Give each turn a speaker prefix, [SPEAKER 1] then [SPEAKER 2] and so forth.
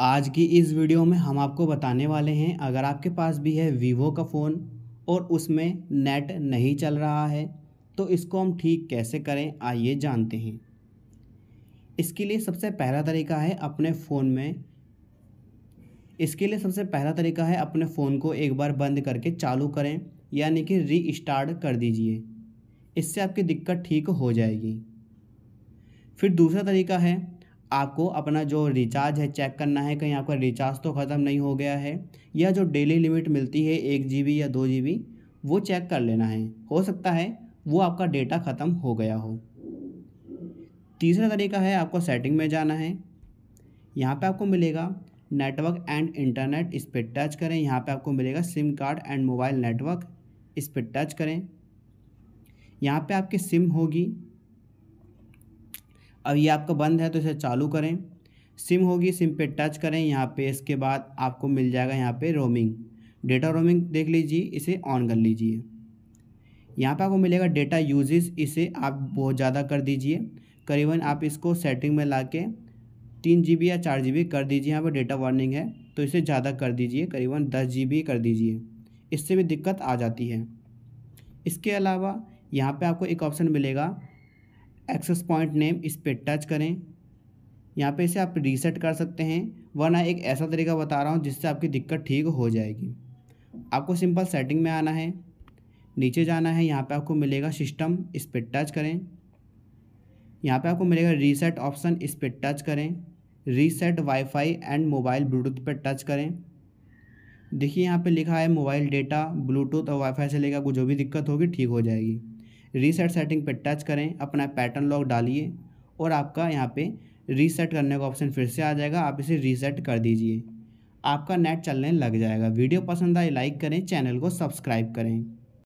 [SPEAKER 1] आज की इस वीडियो में हम आपको बताने वाले हैं अगर आपके पास भी है वीवो का फ़ोन और उसमें नेट नहीं चल रहा है तो इसको हम ठीक कैसे करें आइए जानते हैं इसके लिए सबसे पहला तरीका है अपने फ़ोन में इसके लिए सबसे पहला तरीका है अपने फ़ोन को एक बार बंद करके चालू करें यानी कि री स्टार्ट कर दीजिए इससे आपकी दिक्कत ठीक हो जाएगी फिर दूसरा तरीका है आपको अपना जो रिचार्ज है चेक करना है कहीं आपका रिचार्ज तो ख़त्म नहीं हो गया है या जो डेली लिमिट मिलती है एक जी या दो जी वो चेक कर लेना है हो सकता है वो आपका डेटा ख़त्म हो गया हो तीसरा तरीका है आपको सेटिंग में जाना है यहाँ पे आपको मिलेगा नेटवर्क एंड इंटरनेट इस पर टच करें यहाँ पे आपको मिलेगा SIM card and mobile network इस पर टच करें यहाँ पे आपकी सिम होगी अब ये आपका बंद है तो इसे चालू करें सिम होगी सिम पे टच करें यहाँ पे इसके बाद आपको मिल जाएगा यहाँ पे रोमिंग डेटा रोमिंग देख लीजिए इसे ऑन कर लीजिए यहाँ पे आपको मिलेगा डेटा यूजेस इसे आप बहुत ज़्यादा कर दीजिए करीबन आप इसको सेटिंग में ला के तीन जी या चार जी कर दीजिए यहाँ पर डेटा वार्निंग है तो इसे ज़्यादा कर दीजिए करीबन दस जी कर दीजिए इससे भी दिक्कत आ जाती है इसके अलावा यहाँ पे आपको एक ऑप्शन मिलेगा एक्सेस पॉइंट नेम इस पर टच करें यहाँ पे इसे आप रीसेट कर सकते हैं वरना एक ऐसा तरीका बता रहा हूँ जिससे आपकी दिक्कत ठीक हो जाएगी आपको सिंपल सेटिंग में आना है नीचे जाना है यहाँ पे आपको मिलेगा सिस्टम इस पर टच करें यहाँ पे आपको मिलेगा रीसेट ऑप्शन इस पर टच करें reset wifi and mobile Bluetooth पर टच करें देखिए यहाँ पर लिखा है मोबाइल डेटा ब्लूटूथ और वाईफाई से लेकर आपको जो भी दिक्कत होगी ठीक हो जाएगी रीसेट सेटिंग पर टच करें अपना पैटर्न लॉक डालिए और आपका यहाँ पे रीसेट करने का ऑप्शन फिर से आ जाएगा आप इसे रीसेट कर दीजिए आपका नेट चलने लग जाएगा वीडियो पसंद आए लाइक करें चैनल को सब्सक्राइब करें